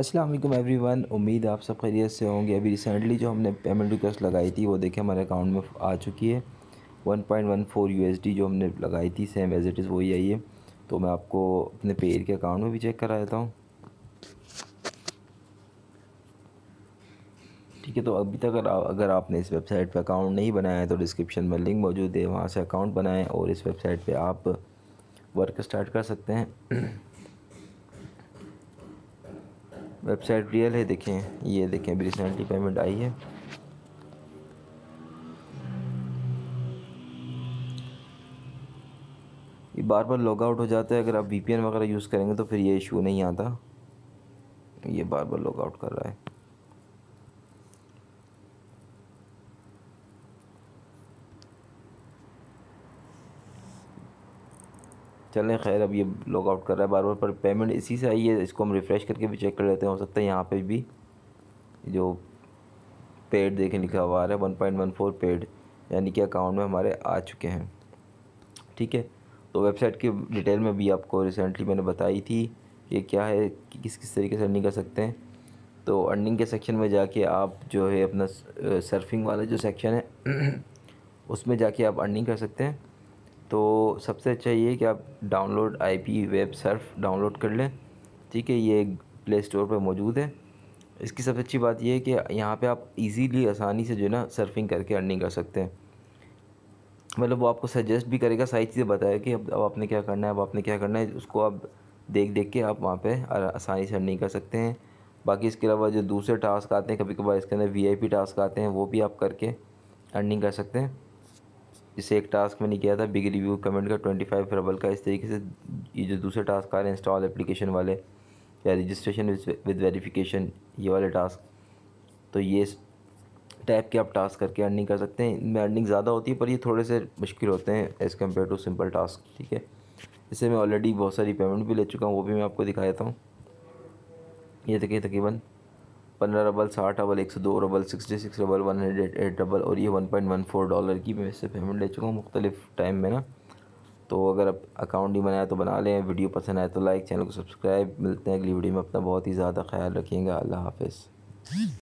अस्सलाम वालेकुम एवरीवन उम्मीद आप सब खैरियत से होंगे अभी रिसेंटली जो हमने पेमेंट रिक्वेस्ट लगाई थी वो देखिए हमारे अकाउंट में आ चुकी है 1.14 यूएसडी जो हमने लगाई थी सेम एज इट इज़ वही आई है तो मैं आपको अपने पेयर के अकाउंट में भी चेक करा देता हूँ ठीक है तो अभी तक अगर, अगर आपने इस वेबसाइट पर अकाउंट नहीं बनाया है तो डिस्क्रिप्शन में लिंक मौजूद है वहाँ से अकाउंट बनाएं और इस वेबसाइट पर आप वर्क स्टार्ट कर सकते हैं वेबसाइट रियल है देखें ये देखें अभी रिसेंटली पेमेंट आई है ये बार बार लॉग आउट हो जाता है अगर आप वीपीएन वगैरह यूज़ करेंगे तो फिर ये इशू नहीं आता ये बार बार लॉग आउट कर रहा है चलें खैर अब ये लॉग आउट कर रहा है बार बार पर पेमेंट इसी से आई है इसको हम रिफ़्रेश करके भी चेक कर लेते हैं हो सकता है यहाँ पे भी जो पेड देखें लिखा हुआ आ रहा है one point one four paid यानी कि अकाउंट में हमारे आ चुके हैं ठीक है तो वेबसाइट की डिटेल में भी आपको रिसेंटली मैंने बताई थी कि क्या है कि किस किस तरीके से अर्निंग कर सकते हैं तो अर्निंग के सेक्शन में जाके आप जो है अपना सर्फिंग वाला जो सेक्शन है उसमें जाके आप अर्निंग कर सकते हैं तो सबसे अच्छा ये है कि आप download I P web surf download कर लें ठीक है ये प्ले स्टोर पर मौजूद है इसकी सबसे अच्छी बात यह है कि यहाँ पे आप इजीली आसानी से जो है ना सर्फिंग करके अर्निंग कर सकते हैं मतलब वो आपको सजेस्ट भी करेगा सारी चीज़ें बताया कि अब अब आपने क्या करना है अब आपने क्या करना है उसको आप देख देख के आप वहाँ पर आसानी से अर्निंग कर सकते हैं बाकी इसके अलावा जो दूसरे टास्क आते हैं कभी कभार इसके अंदर वी टास्क आते हैं वो भी आप करके अर्निंग कर सकते हैं इसे एक टास्क मैंने किया था बिग रिव्यू कमेंट का ट्वेंटी फाइव फेबल का इस तरीके से ये जो दूसरे टास्क आ रहे हैं इंस्टॉल एप्लीकेशन वाले या रजिस्ट्रेशन विद वेरिफिकेशन ये वाले टास्क तो ये टाइप के आप टास्क करके अर्निंग कर सकते हैं इनमें अर्निंग ज़्यादा होती है पर ये थोड़े से मुश्किल होते हैं as compared to simple task ठीक है इससे मैं ऑलरेडी बहुत सारी पेमेंट भी ले चुका हूँ वो भी मैं आपको दिखा देता हूँ ये देखिए तकरीबन पंद्रह रबल साठ रबल एक सौ दो ruble sixty six ruble one hundred eight double और ये one point one four dollar की मैं इससे पेमेंट ले चुका हूँ मुख्तलिफ टाइम में ना तो अगर आप अकाउंट नहीं बनाया तो बना लें वीडियो पसंद आए तो लाइक चैनल को सब्सक्राइब मिलते हैं अगली वीडियो में अपना बहुत ही ज़्यादा ख्याल रखिएगा अल्लाह हाफिज़